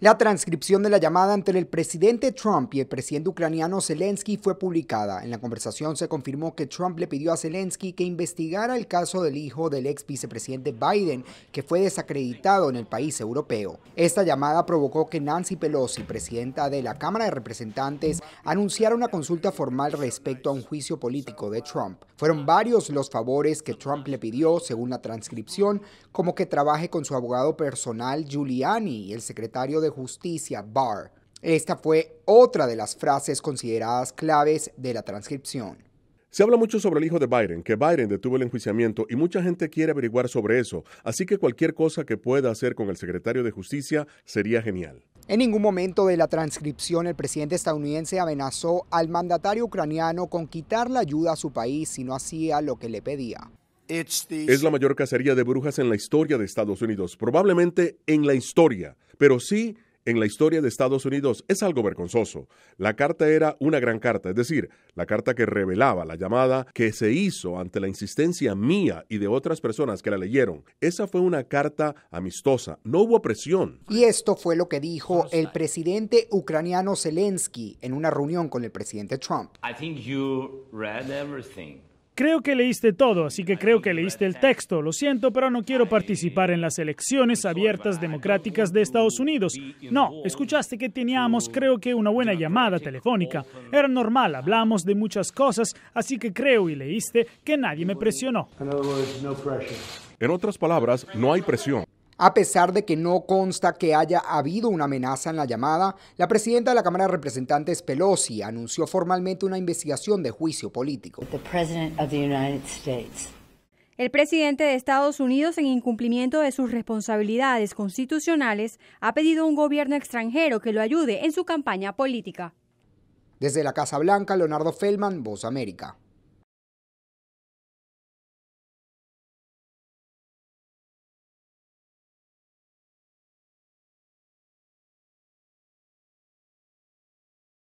La transcripción de la llamada entre el presidente Trump y el presidente ucraniano Zelensky fue publicada. En la conversación se confirmó que Trump le pidió a Zelensky que investigara el caso del hijo del ex vicepresidente Biden, que fue desacreditado en el país europeo. Esta llamada provocó que Nancy Pelosi, presidenta de la Cámara de Representantes, anunciara una consulta formal respecto a un juicio político de Trump. Fueron varios los favores que Trump le pidió, según la transcripción, como que trabaje con su abogado personal Giuliani y el secretario de Justicia, Barr. Esta fue otra de las frases consideradas claves de la transcripción. Se habla mucho sobre el hijo de Biden, que Biden detuvo el enjuiciamiento y mucha gente quiere averiguar sobre eso, así que cualquier cosa que pueda hacer con el secretario de Justicia sería genial. En ningún momento de la transcripción el presidente estadounidense amenazó al mandatario ucraniano con quitar la ayuda a su país si no hacía lo que le pedía. Es la mayor cacería de brujas en la historia de Estados Unidos, probablemente en la historia, pero sí en la historia de Estados Unidos es algo vergonzoso. La carta era una gran carta, es decir, la carta que revelaba la llamada que se hizo ante la insistencia mía y de otras personas que la leyeron. Esa fue una carta amistosa, no hubo presión. Y esto fue lo que dijo el presidente ucraniano Zelensky en una reunión con el presidente Trump. I think you read everything. Creo que leíste todo, así que creo que leíste el texto. Lo siento, pero no quiero participar en las elecciones abiertas democráticas de Estados Unidos. No, escuchaste que teníamos, creo que, una buena llamada telefónica. Era normal, hablamos de muchas cosas, así que creo y leíste que nadie me presionó. En otras palabras, no hay presión. A pesar de que no consta que haya habido una amenaza en la llamada, la presidenta de la Cámara de Representantes Pelosi anunció formalmente una investigación de juicio político. El presidente de Estados Unidos, en incumplimiento de sus responsabilidades constitucionales, ha pedido a un gobierno extranjero que lo ayude en su campaña política. Desde la Casa Blanca, Leonardo Feldman, Voz América.